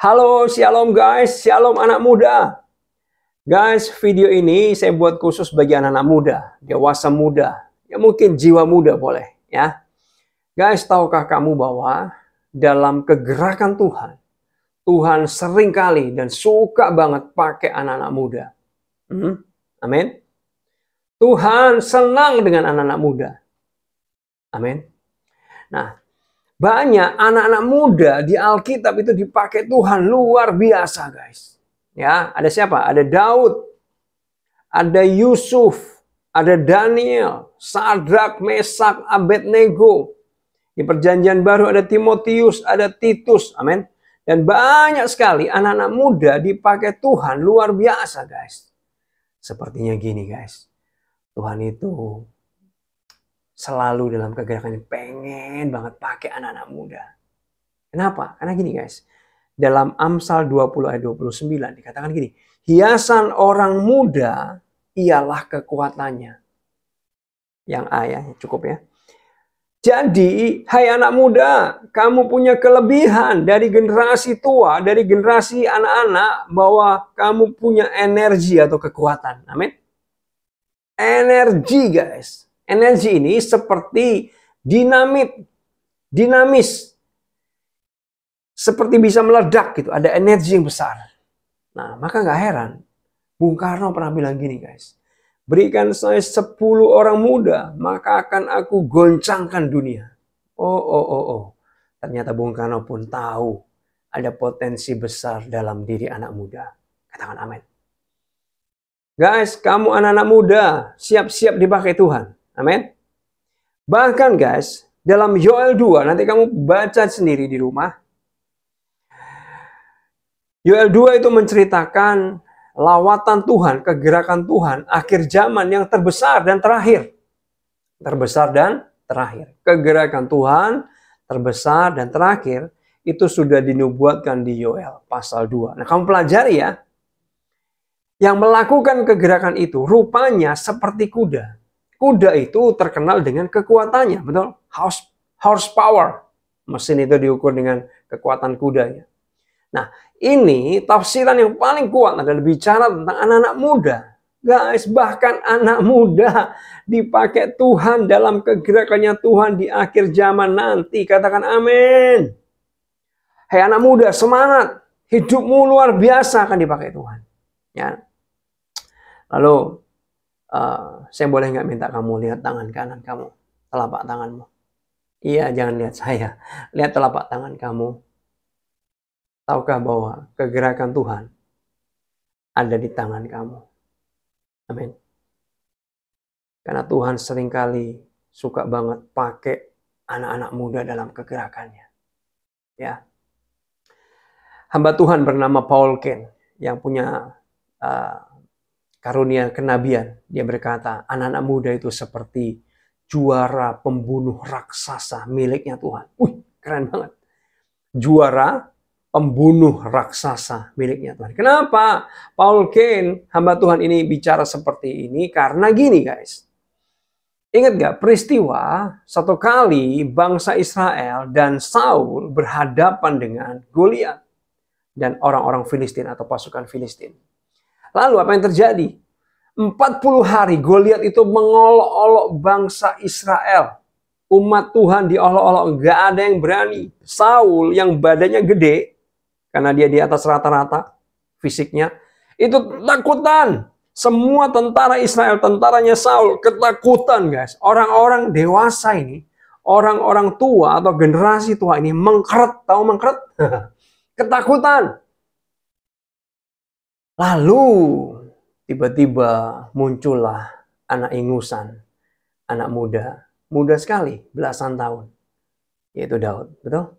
Halo, shalom guys, shalom anak muda. Guys, video ini saya buat khusus bagi anak-anak muda, dewasa muda, ya mungkin jiwa muda boleh ya. Guys, tahukah kamu bahwa dalam kegerakan Tuhan, Tuhan seringkali dan suka banget pakai anak-anak muda. Hmm? Amin. Tuhan senang dengan anak-anak muda. Amin. Nah, banyak anak-anak muda di Alkitab itu dipakai Tuhan luar biasa, guys. Ya, ada siapa? Ada Daud, ada Yusuf, ada Daniel, Sadrak, Mesak, Abednego. Di perjanjian baru ada Timotius, ada Titus. Amin. Dan banyak sekali anak-anak muda dipakai Tuhan luar biasa, guys. Sepertinya gini, guys. Tuhan itu selalu dalam kegerakan pengen banget pakai anak-anak muda. Kenapa? Karena gini guys, dalam Amsal 20 ayat 29 dikatakan gini, hiasan orang muda ialah kekuatannya. Yang A ya, cukup ya. Jadi, hai anak muda, kamu punya kelebihan dari generasi tua, dari generasi anak-anak, bahwa kamu punya energi atau kekuatan. Amin. Energi, guys. Energi ini seperti dinamit, dinamis. Seperti bisa meledak gitu, ada energi yang besar. Nah, maka nggak heran. Bung Karno pernah bilang gini guys, berikan saya 10 orang muda, maka akan aku goncangkan dunia. Oh, oh, oh, oh. Ternyata Bung Karno pun tahu ada potensi besar dalam diri anak muda. Katakan amin. Guys, kamu anak-anak muda, siap-siap dipakai Tuhan. Amin. Bahkan guys, dalam Yoel 2, nanti kamu baca sendiri di rumah. Yoel 2 itu menceritakan lawatan Tuhan, kegerakan Tuhan, akhir zaman yang terbesar dan terakhir. Terbesar dan terakhir. Kegerakan Tuhan terbesar dan terakhir itu sudah dinubuatkan di Yoel pasal 2. Nah, kamu pelajari ya. Yang melakukan kegerakan itu rupanya seperti kuda kuda itu terkenal dengan kekuatannya, betul? Horse, horsepower. Mesin itu diukur dengan kekuatan kudanya. Nah, ini tafsiran yang paling kuat adalah nah, bicara tentang anak-anak muda. Guys, bahkan anak muda dipakai Tuhan dalam kegerakannya Tuhan di akhir zaman nanti. Katakan amin. Hei anak muda, semangat. Hidupmu luar biasa akan dipakai Tuhan. Ya. Lalu Eh, saya boleh nggak minta kamu lihat tangan kanan kamu, telapak tanganmu? Iya, jangan lihat saya. Lihat telapak tangan kamu. Tahukah bahwa kegerakan Tuhan ada di tangan kamu? Amin. Karena Tuhan seringkali suka banget pakai anak-anak muda dalam kegerakannya. Ya. Hamba Tuhan bernama Paul Ken yang punya uh, karunia kenabian. Dia berkata, anak-anak muda itu seperti juara pembunuh raksasa miliknya Tuhan. Wih, keren banget. Juara pembunuh raksasa miliknya Tuhan. Kenapa Paul Kane, hamba Tuhan ini bicara seperti ini? Karena gini guys. Ingat gak peristiwa satu kali bangsa Israel dan Saul berhadapan dengan Goliat dan orang-orang Filistin atau pasukan Filistin. Lalu apa yang terjadi? 40 hari Goliat itu mengolok-olok bangsa Israel. Umat Tuhan diolok-olok, gak ada yang berani. Saul yang badannya gede, karena dia di atas rata-rata fisiknya, itu takutan. Semua tentara Israel, tentaranya Saul, ketakutan guys. Orang-orang dewasa ini, orang-orang tua atau generasi tua ini mengkeret, tahu mengkeret? Ketakutan. Lalu tiba-tiba muncullah anak ingusan, anak muda, muda sekali, belasan tahun, yaitu Daud, betul?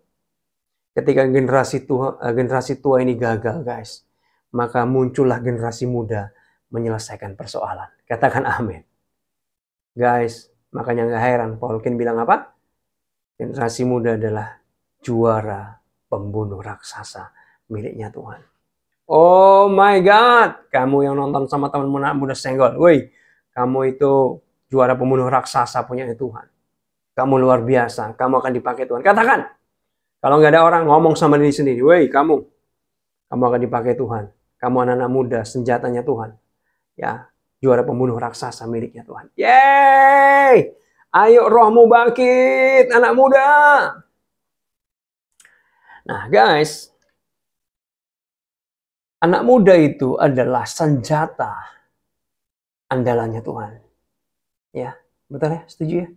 Ketika generasi tua, eh, generasi tua ini gagal, guys, maka muncullah generasi muda menyelesaikan persoalan. Katakan amin. Guys, makanya nggak heran Paul bilang apa? Generasi muda adalah juara pembunuh raksasa miliknya Tuhan. Oh my God, kamu yang nonton sama teman muda senggol, woi, kamu itu juara pembunuh raksasa punya Tuhan. Kamu luar biasa, kamu akan dipakai Tuhan. Katakan, kalau nggak ada orang ngomong sama diri sendiri, woi kamu, kamu akan dipakai Tuhan. Kamu anak-anak muda, senjatanya Tuhan. Ya, juara pembunuh raksasa miliknya Tuhan. Yeay! Ayo rohmu bangkit, anak muda. Nah, guys, Anak muda itu adalah senjata andalannya Tuhan. Ya, betul ya? Setuju ya?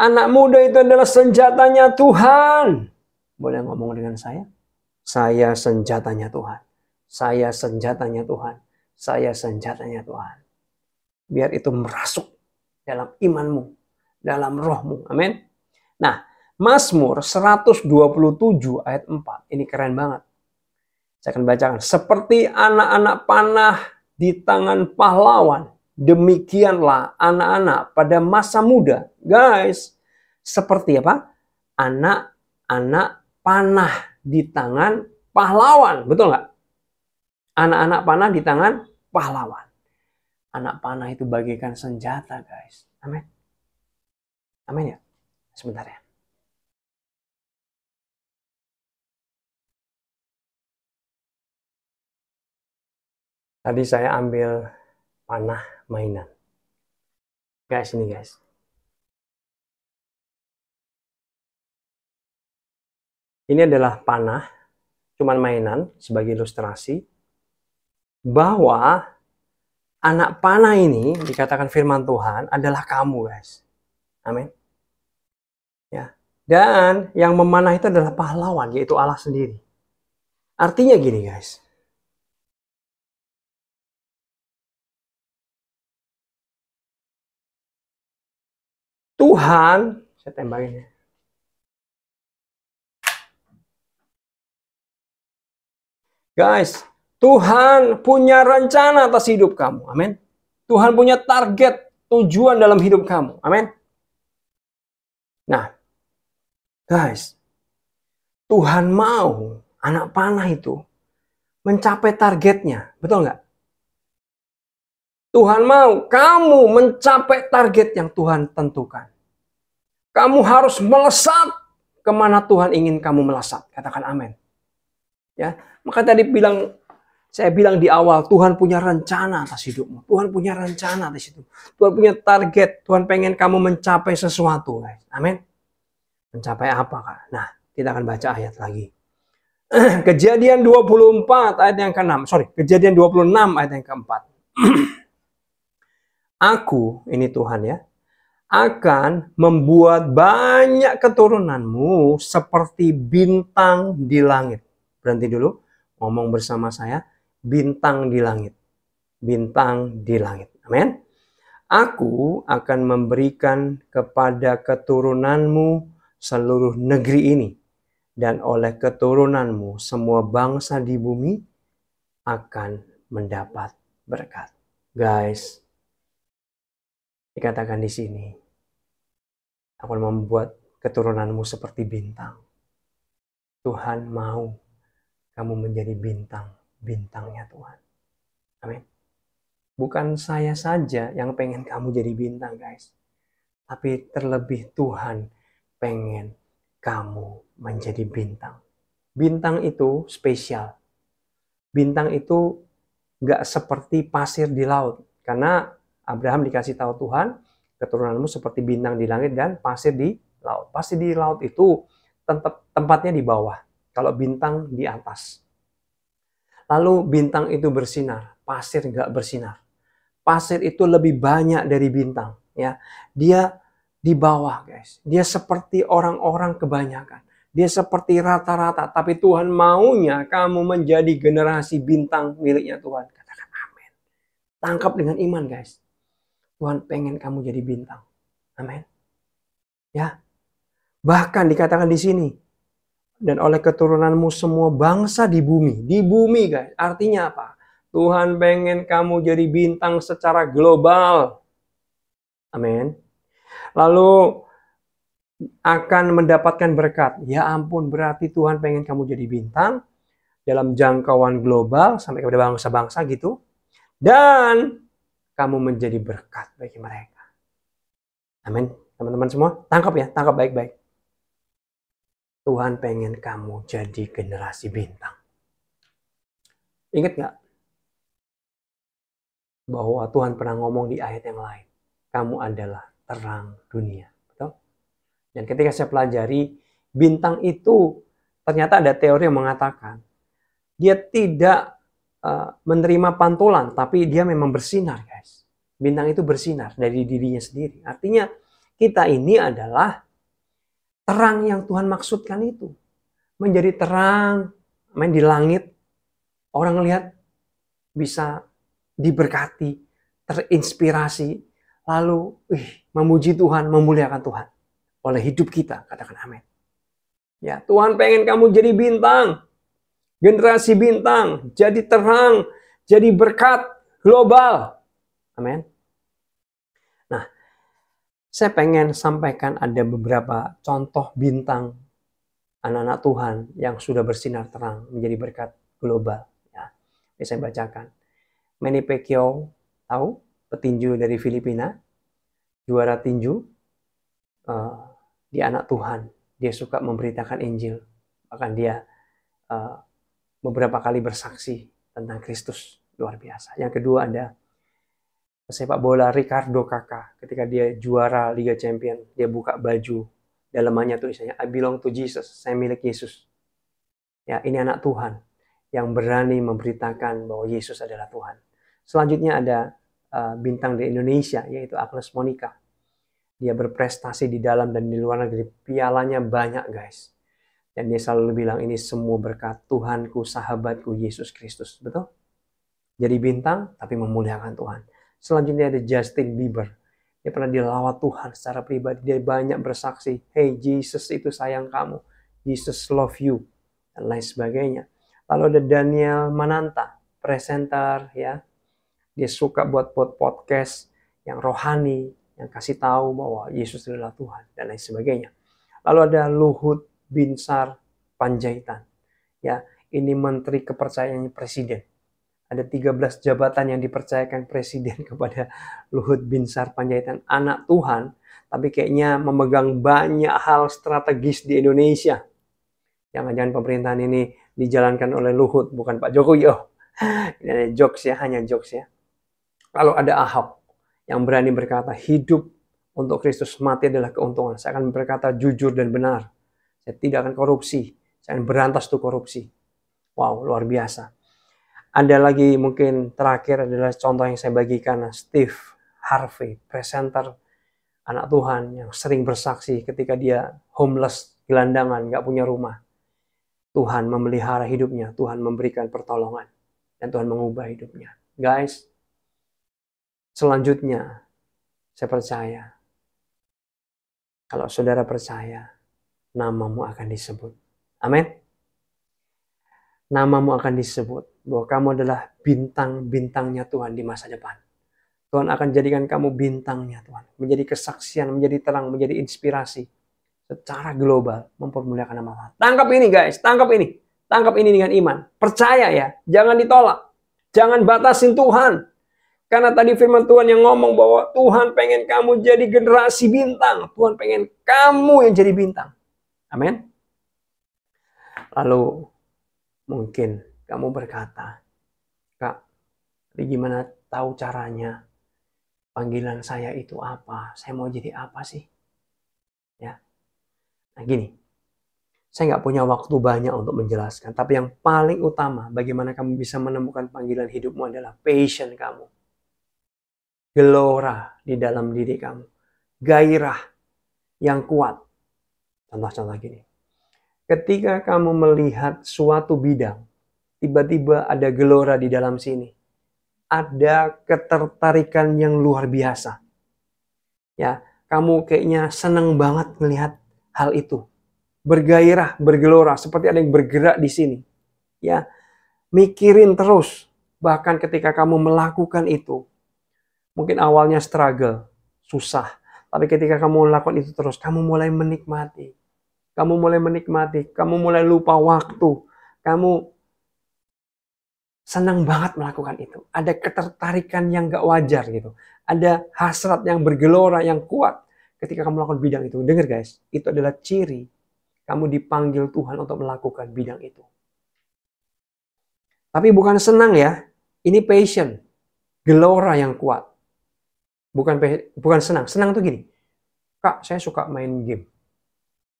Anak muda itu adalah senjatanya Tuhan. Boleh ngomong dengan saya? Saya senjatanya Tuhan. Saya senjatanya Tuhan. Saya senjatanya Tuhan. Biar itu merasuk dalam imanmu, dalam rohmu. Amin. Nah, Mazmur 127 ayat 4. Ini keren banget. Saya akan bacakan. Seperti anak-anak panah di tangan pahlawan, demikianlah anak-anak pada masa muda. Guys, seperti apa? Anak-anak panah di tangan pahlawan. Betul nggak? Anak-anak panah di tangan pahlawan. Anak panah itu bagikan senjata, guys. Amin. Amin ya? Sebentar ya. Tadi saya ambil panah mainan. Guys, ini guys. Ini adalah panah, cuman mainan sebagai ilustrasi bahwa anak panah ini dikatakan firman Tuhan adalah kamu, guys. Amin. Ya. Dan yang memanah itu adalah pahlawan, yaitu Allah sendiri. Artinya gini, guys Tuhan, saya tembakin ya. Guys, Tuhan punya rencana atas hidup kamu. Amin. Tuhan punya target, tujuan dalam hidup kamu. Amin. Nah, guys, Tuhan mau anak panah itu mencapai targetnya. Betul nggak? Tuhan mau kamu mencapai target yang Tuhan tentukan. Kamu harus melesat kemana Tuhan ingin kamu melesat. Katakan amin. Ya, maka tadi bilang saya bilang di awal Tuhan punya rencana atas hidupmu. Tuhan punya rencana atas itu. Tuhan punya target. Tuhan pengen kamu mencapai sesuatu. Amin. Mencapai apa kak? Nah, kita akan baca ayat lagi. Kejadian 24 ayat yang ke-6. Sorry, kejadian 26 ayat yang ke-4. Aku, ini Tuhan ya, akan membuat banyak keturunanmu seperti bintang di langit. Berhenti dulu, ngomong bersama saya, bintang di langit. Bintang di langit. Amin. Aku akan memberikan kepada keturunanmu seluruh negeri ini dan oleh keturunanmu semua bangsa di bumi akan mendapat berkat. Guys, dikatakan di sini akan membuat keturunanmu seperti bintang. Tuhan mau kamu menjadi bintang-bintangnya Tuhan. Amin. Bukan saya saja yang pengen kamu jadi bintang, guys. Tapi terlebih Tuhan pengen kamu menjadi bintang. Bintang itu spesial. Bintang itu gak seperti pasir di laut. Karena Abraham dikasih tahu Tuhan, keturunanmu seperti bintang di langit dan pasir di laut. Pasir di laut itu tempatnya di bawah, kalau bintang di atas. Lalu bintang itu bersinar, pasir gak bersinar. Pasir itu lebih banyak dari bintang. ya Dia di bawah guys. Dia seperti orang-orang kebanyakan. Dia seperti rata-rata, tapi Tuhan maunya kamu menjadi generasi bintang miliknya Tuhan. Katakan amin. Tangkap dengan iman guys. Tuhan pengen kamu jadi bintang. Amin. Ya. Bahkan dikatakan di sini, dan oleh keturunanmu semua bangsa di bumi. Di bumi, guys. Artinya apa? Tuhan pengen kamu jadi bintang secara global. Amin. Lalu akan mendapatkan berkat. Ya ampun, berarti Tuhan pengen kamu jadi bintang dalam jangkauan global sampai kepada bangsa-bangsa gitu. Dan kamu menjadi berkat bagi mereka. Amin. Teman-teman semua, tangkap ya, tangkap baik-baik. Tuhan pengen kamu jadi generasi bintang. Ingat nggak? Bahwa Tuhan pernah ngomong di ayat yang lain. Kamu adalah terang dunia. Betul? Dan ketika saya pelajari, bintang itu ternyata ada teori yang mengatakan, dia tidak Eh, menerima pantulan, tapi dia memang bersinar, guys. Bintang itu bersinar dari dirinya sendiri. Artinya kita ini adalah terang yang Tuhan maksudkan itu. Menjadi terang, main di langit, orang lihat bisa diberkati, terinspirasi, lalu ih memuji Tuhan, memuliakan Tuhan oleh hidup kita. Katakan amin. Ya, Tuhan pengen kamu jadi bintang generasi bintang, jadi terang, jadi berkat global. Amin. Nah, saya pengen sampaikan ada beberapa contoh bintang anak-anak Tuhan yang sudah bersinar terang menjadi berkat global. Ya, ini saya bacakan. Manny Pacquiao, tahu? Petinju dari Filipina, juara tinju, uh, eh, dia anak Tuhan. Dia suka memberitakan Injil. Bahkan dia uh, beberapa kali bersaksi tentang Kristus luar biasa. Yang kedua ada sepak bola Ricardo Kakak ketika dia juara Liga Champion, dia buka baju dalamannya tulisannya I belong to Jesus, saya milik Yesus. Ya, ini anak Tuhan yang berani memberitakan bahwa Yesus adalah Tuhan. Selanjutnya ada uh, bintang di Indonesia yaitu Agnes Monica. Dia berprestasi di dalam dan di luar negeri. Pialanya banyak, guys. Dan dia selalu bilang ini semua berkat Tuhanku, sahabatku, Yesus Kristus. Betul? Jadi bintang tapi memuliakan Tuhan. Selanjutnya ada Justin Bieber. Dia pernah dilawat Tuhan secara pribadi. Dia banyak bersaksi, hey Jesus itu sayang kamu. Jesus love you. Dan lain sebagainya. Lalu ada Daniel Mananta, presenter ya. Dia suka buat buat podcast yang rohani, yang kasih tahu bahwa Yesus adalah Tuhan dan lain sebagainya. Lalu ada Luhut Binsar Panjaitan. Ya, ini menteri kepercayaan presiden. Ada 13 jabatan yang dipercayakan presiden kepada Luhut Binsar Panjaitan, anak Tuhan, tapi kayaknya memegang banyak hal strategis di Indonesia. Jangan-jangan pemerintahan ini dijalankan oleh Luhut, bukan Pak Jokowi. Oh, ini ada jokes ya, hanya jokes ya. Lalu ada Ahok yang berani berkata hidup untuk Kristus mati adalah keuntungan. Saya akan berkata jujur dan benar. Saya tidak akan korupsi. Saya akan berantas tuh korupsi. Wow, luar biasa. Ada lagi mungkin terakhir adalah contoh yang saya bagikan Steve Harvey, presenter anak Tuhan yang sering bersaksi ketika dia homeless, gelandangan, nggak punya rumah. Tuhan memelihara hidupnya, Tuhan memberikan pertolongan, dan Tuhan mengubah hidupnya. Guys, selanjutnya saya percaya, kalau saudara percaya, namamu akan disebut. Amin. Namamu akan disebut bahwa kamu adalah bintang-bintangnya Tuhan di masa depan. Tuhan akan jadikan kamu bintangnya Tuhan. Menjadi kesaksian, menjadi terang, menjadi inspirasi. Secara global mempermuliakan nama Tuhan. Tangkap ini guys, tangkap ini. Tangkap ini dengan iman. Percaya ya, jangan ditolak. Jangan batasin Tuhan. Karena tadi firman Tuhan yang ngomong bahwa Tuhan pengen kamu jadi generasi bintang. Tuhan pengen kamu yang jadi bintang. Amin. Lalu mungkin kamu berkata, Kak, gimana tahu caranya? Panggilan saya itu apa? Saya mau jadi apa sih? Ya. Nah gini, saya nggak punya waktu banyak untuk menjelaskan. Tapi yang paling utama, bagaimana kamu bisa menemukan panggilan hidupmu adalah passion kamu. Gelora di dalam diri kamu. Gairah yang kuat Contoh-contoh gini. Ketika kamu melihat suatu bidang, tiba-tiba ada gelora di dalam sini. Ada ketertarikan yang luar biasa. Ya, kamu kayaknya senang banget melihat hal itu. Bergairah, bergelora, seperti ada yang bergerak di sini. Ya, mikirin terus. Bahkan ketika kamu melakukan itu, mungkin awalnya struggle, susah. Tapi ketika kamu melakukan itu terus, kamu mulai menikmati kamu mulai menikmati, kamu mulai lupa waktu, kamu senang banget melakukan itu. Ada ketertarikan yang gak wajar gitu. Ada hasrat yang bergelora, yang kuat ketika kamu melakukan bidang itu. Dengar guys, itu adalah ciri kamu dipanggil Tuhan untuk melakukan bidang itu. Tapi bukan senang ya, ini passion, gelora yang kuat. Bukan bukan senang. Senang tuh gini. Kak, saya suka main game.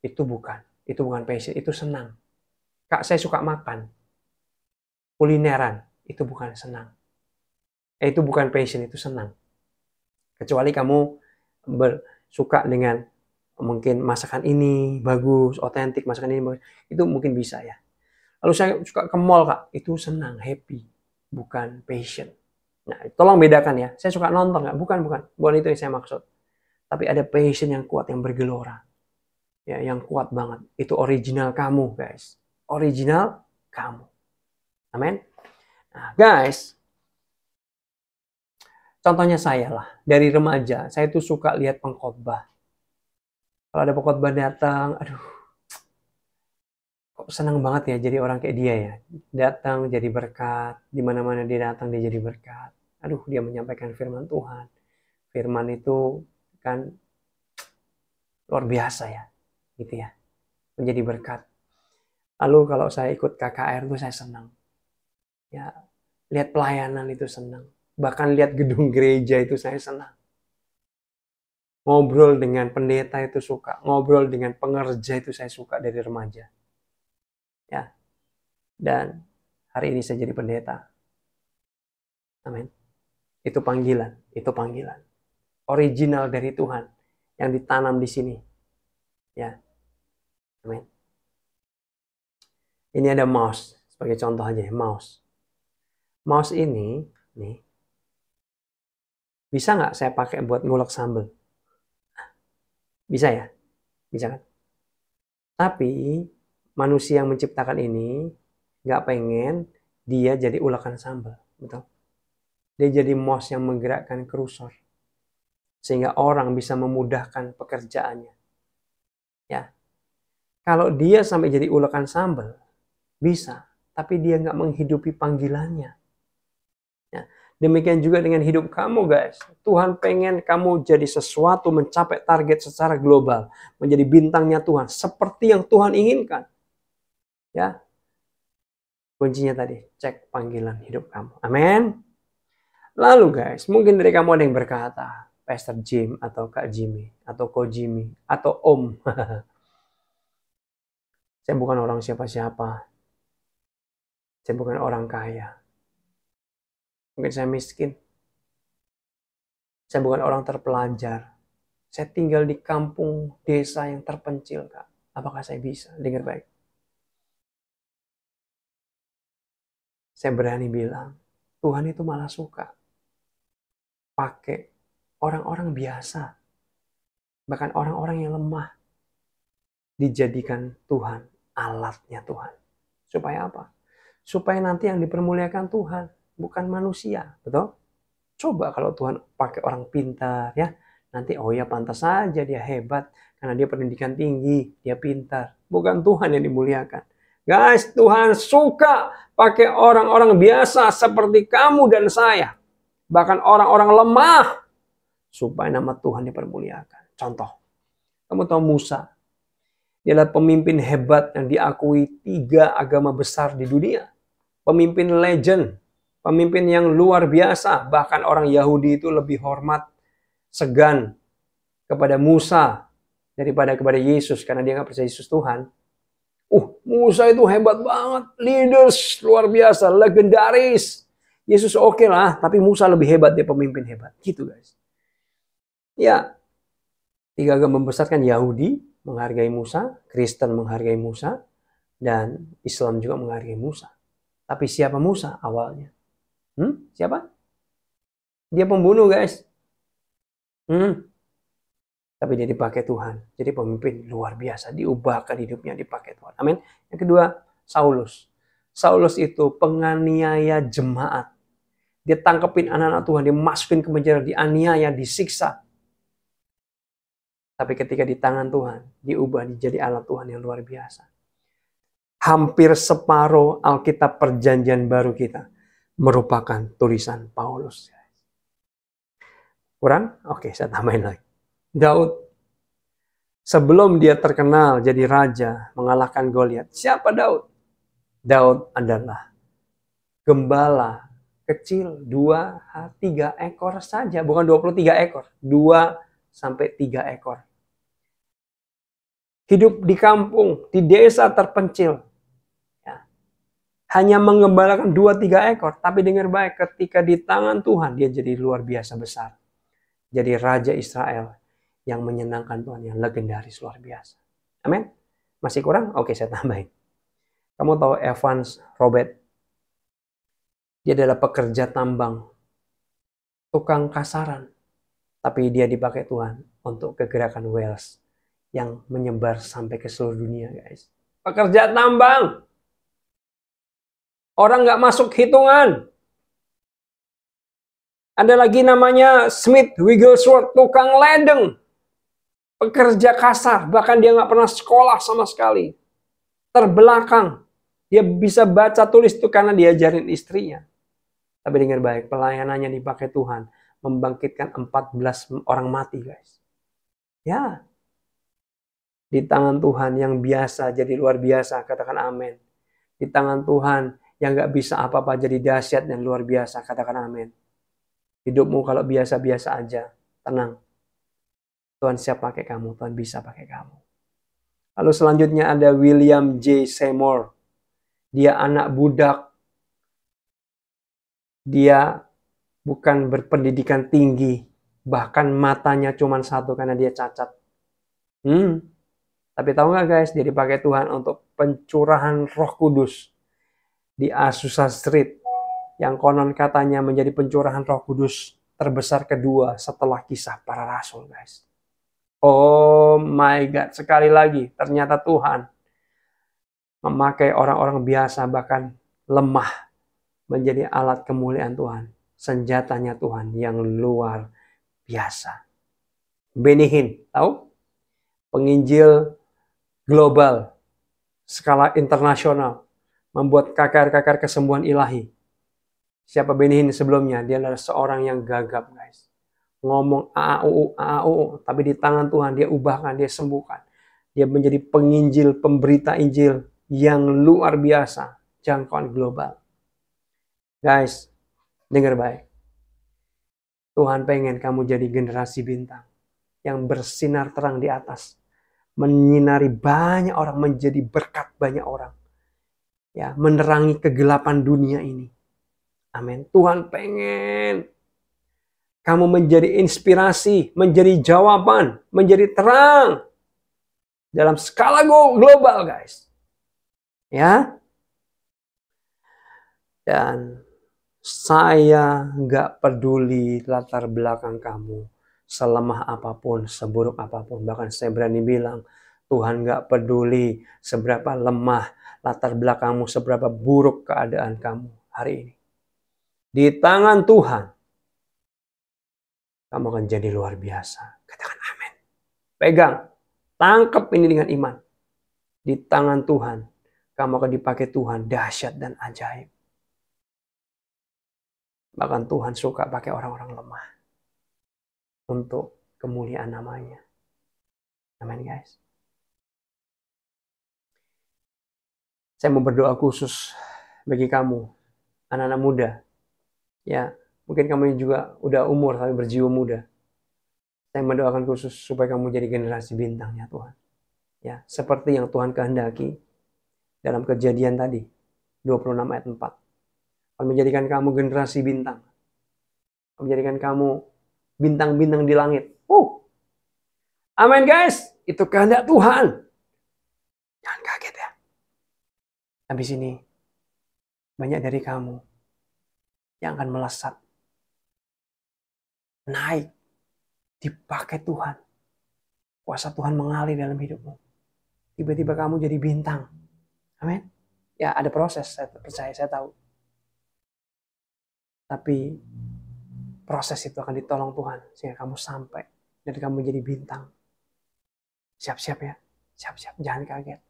Itu bukan. Itu bukan passion. Itu senang. Kak, saya suka makan. Kulineran. Itu bukan senang. Eh, itu bukan passion. Itu senang. Kecuali kamu suka dengan mungkin masakan ini bagus, otentik, masakan ini bagus. Itu mungkin bisa ya. Lalu saya suka ke mall, Kak. Itu senang, happy. Bukan passion. Nah, tolong bedakan ya. Saya suka nonton, kak, Bukan, bukan. Bukan itu yang saya maksud. Tapi ada passion yang kuat, yang bergelora ya yang kuat banget. Itu original kamu, guys. Original kamu. Amin. Nah, guys, contohnya saya lah, dari remaja, saya tuh suka lihat pengkhotbah. Kalau ada pengkhotbah datang, aduh, kok senang banget ya jadi orang kayak dia ya. Datang jadi berkat, di mana-mana dia datang dia jadi berkat. Aduh, dia menyampaikan firman Tuhan. Firman itu kan luar biasa ya gitu ya menjadi berkat lalu kalau saya ikut KKR itu saya senang ya lihat pelayanan itu senang bahkan lihat gedung gereja itu saya senang ngobrol dengan pendeta itu suka, ngobrol dengan pengerja itu saya suka dari remaja. Ya. Dan hari ini saya jadi pendeta. Amin. Itu panggilan, itu panggilan. Original dari Tuhan yang ditanam di sini. Ya. Amin. Ini ada mouse sebagai contoh aja ya, mouse. Mouse ini nih bisa nggak saya pakai buat ngulek sambel? Bisa ya? Bisa kan? Tapi manusia yang menciptakan ini nggak pengen dia jadi ulekan sambel, betul? Dia jadi mouse yang menggerakkan kursor sehingga orang bisa memudahkan pekerjaannya. Kalau dia sampai jadi ulekan sambal, bisa. Tapi dia nggak menghidupi panggilannya. Ya. Demikian juga dengan hidup kamu guys. Tuhan pengen kamu jadi sesuatu mencapai target secara global. Menjadi bintangnya Tuhan. Seperti yang Tuhan inginkan. Ya, kuncinya tadi cek panggilan hidup kamu amin lalu guys mungkin dari kamu ada yang berkata Pastor Jim atau Kak Jimmy atau Ko Jimmy atau Om Saya bukan orang siapa-siapa. Saya bukan orang kaya. Mungkin saya miskin. Saya bukan orang terpelajar. Saya tinggal di kampung desa yang terpencil, Kak. Apakah saya bisa? Dengar baik. Saya berani bilang, Tuhan itu malah suka pakai orang-orang biasa, bahkan orang-orang yang lemah, dijadikan Tuhan alatnya Tuhan. Supaya apa? Supaya nanti yang dipermuliakan Tuhan, bukan manusia, betul? Coba kalau Tuhan pakai orang pintar ya, nanti oh ya pantas saja dia hebat karena dia pendidikan tinggi, dia pintar. Bukan Tuhan yang dimuliakan. Guys, Tuhan suka pakai orang-orang biasa seperti kamu dan saya. Bahkan orang-orang lemah. Supaya nama Tuhan dipermuliakan. Contoh, kamu tahu Musa ialah pemimpin hebat yang diakui tiga agama besar di dunia. Pemimpin legend, pemimpin yang luar biasa. Bahkan orang Yahudi itu lebih hormat, segan kepada Musa daripada kepada Yesus karena dia nggak percaya Yesus Tuhan. Uh, Musa itu hebat banget, leaders luar biasa, legendaris. Yesus oke okay lah, tapi Musa lebih hebat dia pemimpin hebat. Gitu guys. Ya, tiga agama besar kan Yahudi, menghargai Musa, Kristen menghargai Musa, dan Islam juga menghargai Musa. Tapi siapa Musa awalnya? Hmm? Siapa? Dia pembunuh, guys. Hmm. Tapi dia dipakai Tuhan. Jadi pemimpin luar biasa. Diubahkan hidupnya, dipakai Tuhan. Amin. Yang kedua, Saulus. Saulus itu penganiaya jemaat. Dia tangkepin anak-anak Tuhan, dia masukin ke penjara, dianiaya, disiksa, tapi ketika di tangan Tuhan, diubah menjadi alat Tuhan yang luar biasa. Hampir separuh Alkitab Perjanjian Baru kita merupakan tulisan Paulus. Kurang? Oke, saya tambahin lagi. Daud, sebelum dia terkenal jadi raja, mengalahkan Goliat, siapa Daud? Daud adalah gembala kecil, dua, tiga ekor saja. Bukan 23 ekor, dua sampai tiga ekor hidup di kampung, di desa terpencil. Ya. Hanya mengembalakan dua tiga ekor, tapi dengar baik ketika di tangan Tuhan dia jadi luar biasa besar. Jadi Raja Israel yang menyenangkan Tuhan, yang legendaris luar biasa. Amin. Masih kurang? Oke saya tambahin. Kamu tahu Evans Robert? Dia adalah pekerja tambang, tukang kasaran. Tapi dia dipakai Tuhan untuk kegerakan Wales yang menyebar sampai ke seluruh dunia, guys. Pekerja tambang. Orang nggak masuk hitungan. Ada lagi namanya Smith Wigglesworth, tukang ledeng. Pekerja kasar, bahkan dia nggak pernah sekolah sama sekali. Terbelakang. Dia bisa baca tulis itu karena diajarin istrinya. Tapi dengar baik, pelayanannya dipakai Tuhan. Membangkitkan 14 orang mati, guys. Ya, di tangan Tuhan yang biasa jadi luar biasa, katakan amin. Di tangan Tuhan yang gak bisa apa-apa jadi dahsyat dan luar biasa, katakan amin. Hidupmu kalau biasa-biasa aja, tenang. Tuhan siap pakai kamu, Tuhan bisa pakai kamu. Lalu selanjutnya ada William J. Seymour. Dia anak budak. Dia bukan berpendidikan tinggi, bahkan matanya cuma satu karena dia cacat. Hmm. Tapi tahu nggak guys, dia dipakai Tuhan untuk pencurahan roh kudus di Asusa Street yang konon katanya menjadi pencurahan roh kudus terbesar kedua setelah kisah para rasul guys. Oh my God, sekali lagi ternyata Tuhan memakai orang-orang biasa bahkan lemah menjadi alat kemuliaan Tuhan. Senjatanya Tuhan yang luar biasa. Benihin, tahu? Penginjil global, skala internasional, membuat kakar-kakar kesembuhan ilahi. Siapa Benny ini sebelumnya? Dia adalah seorang yang gagap, guys. Ngomong AAUU, AAUU, tapi di tangan Tuhan dia ubahkan, dia sembuhkan. Dia menjadi penginjil, pemberita Injil yang luar biasa, jangkauan global. Guys, dengar baik. Tuhan pengen kamu jadi generasi bintang yang bersinar terang di atas menyinari banyak orang, menjadi berkat banyak orang. Ya, menerangi kegelapan dunia ini. Amin. Tuhan pengen kamu menjadi inspirasi, menjadi jawaban, menjadi terang dalam skala global, guys. Ya. Dan saya nggak peduli latar belakang kamu selemah apapun, seburuk apapun. Bahkan saya berani bilang, Tuhan gak peduli seberapa lemah latar belakangmu, seberapa buruk keadaan kamu hari ini. Di tangan Tuhan, kamu akan jadi luar biasa. Katakan amin. Pegang, tangkap ini dengan iman. Di tangan Tuhan, kamu akan dipakai Tuhan dahsyat dan ajaib. Bahkan Tuhan suka pakai orang-orang lemah untuk kemuliaan namanya. Amin guys. Saya mau berdoa khusus bagi kamu, anak-anak muda. Ya, mungkin kamu juga udah umur tapi berjiwa muda. Saya mendoakan khusus supaya kamu jadi generasi bintang ya Tuhan. Ya, seperti yang Tuhan kehendaki dalam kejadian tadi, 26 ayat 4. Akan menjadikan kamu generasi bintang. Menjadikan kamu bintang-bintang di langit. Uh. Amin guys, itu kehendak Tuhan. Jangan kaget ya. Habis ini, banyak dari kamu yang akan melesat. Naik. Dipakai Tuhan. Kuasa Tuhan mengalir dalam hidupmu. Tiba-tiba kamu jadi bintang. Amin. Ya ada proses, saya percaya, saya tahu. Tapi proses itu akan ditolong Tuhan sehingga kamu sampai dan kamu jadi bintang. Siap-siap ya, siap-siap, jangan kaget.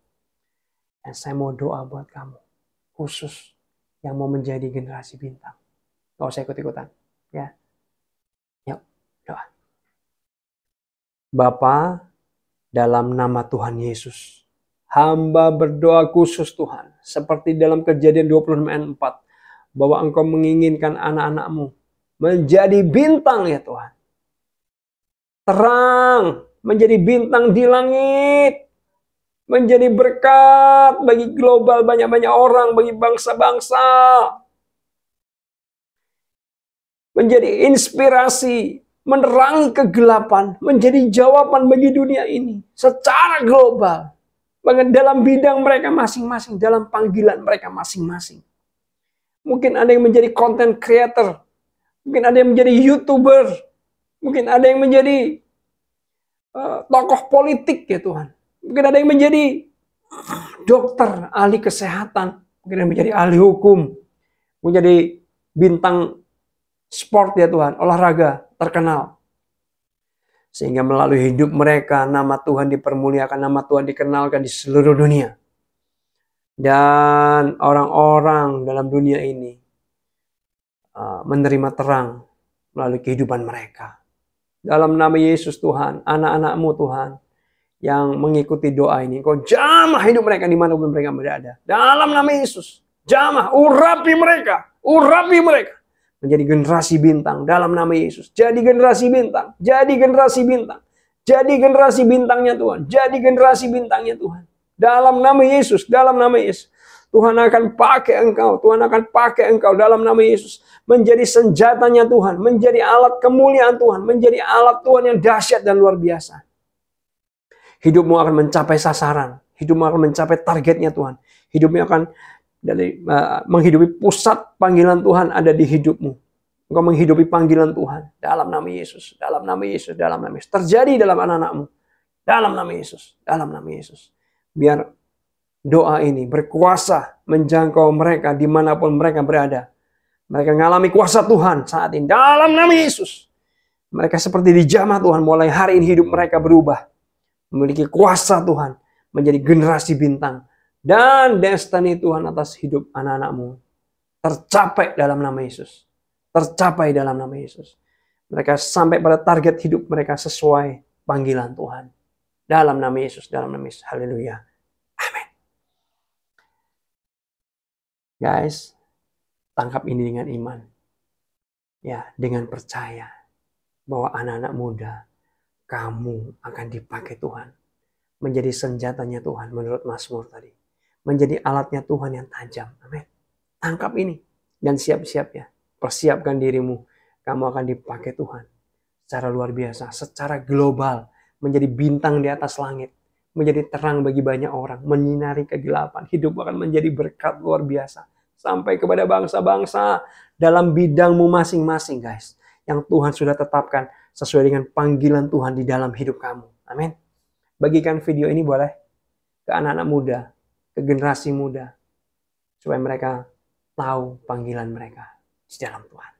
Dan saya mau doa buat kamu, khusus yang mau menjadi generasi bintang. Kalau saya ikut-ikutan, ya. Yuk, doa. Bapa, dalam nama Tuhan Yesus, hamba berdoa khusus Tuhan, seperti dalam kejadian 26 ayat 4, bahwa engkau menginginkan anak-anakmu menjadi bintang ya Tuhan. Terang menjadi bintang di langit. Menjadi berkat bagi global banyak-banyak orang, bagi bangsa-bangsa. Menjadi inspirasi, menerangi kegelapan, menjadi jawaban bagi dunia ini secara global. dalam bidang mereka masing-masing, dalam panggilan mereka masing-masing. Mungkin ada yang menjadi content creator, mungkin ada yang menjadi youtuber, mungkin ada yang menjadi uh, tokoh politik ya Tuhan, mungkin ada yang menjadi dokter, ahli kesehatan, mungkin ada yang menjadi ahli hukum, menjadi bintang sport ya Tuhan, olahraga terkenal. Sehingga melalui hidup mereka nama Tuhan dipermuliakan, nama Tuhan dikenalkan di seluruh dunia. Dan orang-orang dalam dunia ini Uh, menerima terang melalui kehidupan mereka. Dalam nama Yesus Tuhan, anak-anakmu Tuhan, yang mengikuti doa ini. kau jamah hidup mereka dimanapun mereka berada. Dalam nama Yesus. Jamah, urapi mereka. Urapi mereka. Menjadi generasi bintang dalam nama Yesus. Jadi generasi bintang. Jadi generasi bintang. Jadi generasi bintangnya Tuhan. Jadi generasi bintangnya Tuhan. Dalam nama Yesus. Dalam nama Yesus. Tuhan akan pakai engkau, Tuhan akan pakai engkau dalam nama Yesus. Menjadi senjatanya Tuhan, menjadi alat kemuliaan Tuhan, menjadi alat Tuhan yang dahsyat dan luar biasa. Hidupmu akan mencapai sasaran, hidupmu akan mencapai targetnya Tuhan. Hidupmu akan dari uh, menghidupi pusat panggilan Tuhan ada di hidupmu. Engkau menghidupi panggilan Tuhan dalam nama Yesus, dalam nama Yesus, dalam nama Yesus. Terjadi dalam anak-anakmu, dalam nama Yesus, dalam nama Yesus. Biar doa ini berkuasa menjangkau mereka dimanapun mereka berada. Mereka mengalami kuasa Tuhan saat ini dalam nama Yesus. Mereka seperti dijamah Tuhan mulai hari ini hidup mereka berubah. Memiliki kuasa Tuhan menjadi generasi bintang dan destiny Tuhan atas hidup anak-anakmu tercapai dalam nama Yesus. Tercapai dalam nama Yesus. Mereka sampai pada target hidup mereka sesuai panggilan Tuhan. Dalam nama Yesus, dalam nama Yesus. Haleluya. Guys, tangkap ini dengan iman. Ya, dengan percaya bahwa anak-anak muda kamu akan dipakai Tuhan. Menjadi senjatanya Tuhan menurut Mazmur tadi. Menjadi alatnya Tuhan yang tajam. Amin. Tangkap ini dan siap-siap ya. Persiapkan dirimu. Kamu akan dipakai Tuhan secara luar biasa, secara global, menjadi bintang di atas langit, menjadi terang bagi banyak orang, menyinari kegelapan. Hidup akan menjadi berkat luar biasa sampai kepada bangsa-bangsa dalam bidangmu masing-masing, guys. Yang Tuhan sudah tetapkan sesuai dengan panggilan Tuhan di dalam hidup kamu. Amin. Bagikan video ini boleh ke anak-anak muda, ke generasi muda supaya mereka tahu panggilan mereka di dalam Tuhan.